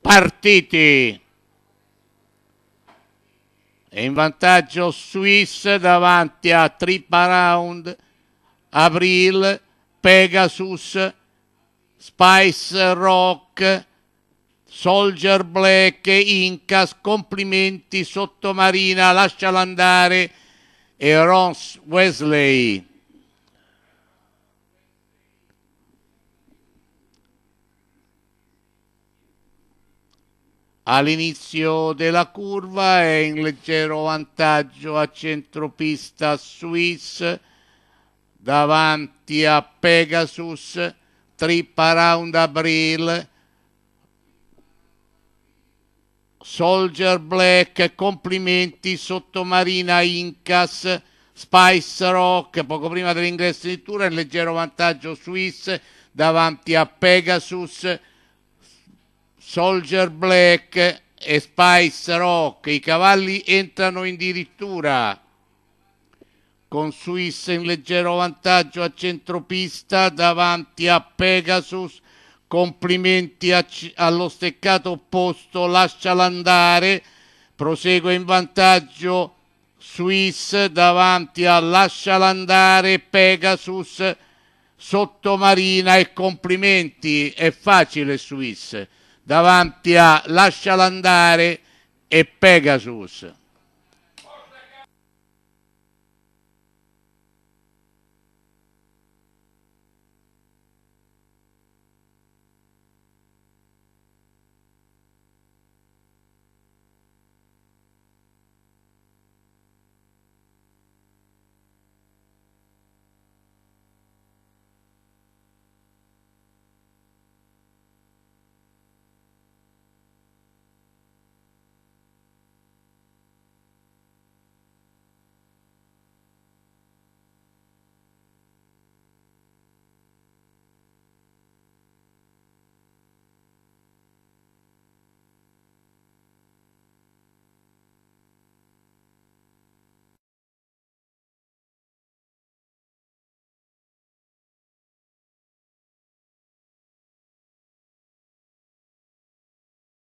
partiti. e in vantaggio Swiss davanti a Triparound, April Pegasus, Spice Rock, Soldier Black, Incas, complimenti, Sottomarina, lasciala andare e Ross Wesley. All'inizio della curva è in leggero vantaggio a centropista Swiss, davanti a Pegasus, Trip Around Abril, Soldier Black, complimenti, Sottomarina Incas, Spice Rock, poco prima dell'ingresso di Tura, in leggero vantaggio Swiss, davanti a Pegasus, Soldier Black e Spice Rock. I cavalli entrano addirittura con Swiss in leggero vantaggio a centropista davanti a Pegasus. Complimenti a, allo steccato opposto, lascia andare. prosegue in vantaggio Swiss davanti a lascia andare Pegasus. Sottomarina e complimenti, è facile Swiss davanti a Lascialandare e Pegasus.